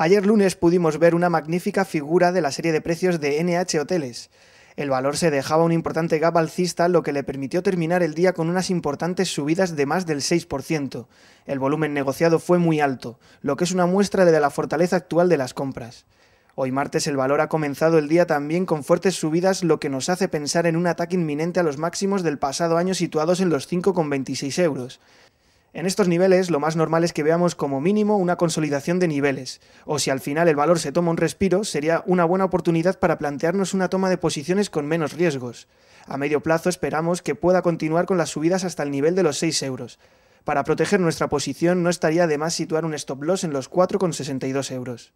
Ayer lunes pudimos ver una magnífica figura de la serie de precios de NH Hoteles. El valor se dejaba un importante gap alcista, lo que le permitió terminar el día con unas importantes subidas de más del 6%. El volumen negociado fue muy alto, lo que es una muestra de la fortaleza actual de las compras. Hoy martes el valor ha comenzado el día también con fuertes subidas, lo que nos hace pensar en un ataque inminente a los máximos del pasado año situados en los 5,26 euros. En estos niveles lo más normal es que veamos como mínimo una consolidación de niveles, o si al final el valor se toma un respiro, sería una buena oportunidad para plantearnos una toma de posiciones con menos riesgos. A medio plazo esperamos que pueda continuar con las subidas hasta el nivel de los 6 euros. Para proteger nuestra posición no estaría de más situar un stop loss en los 4,62 euros.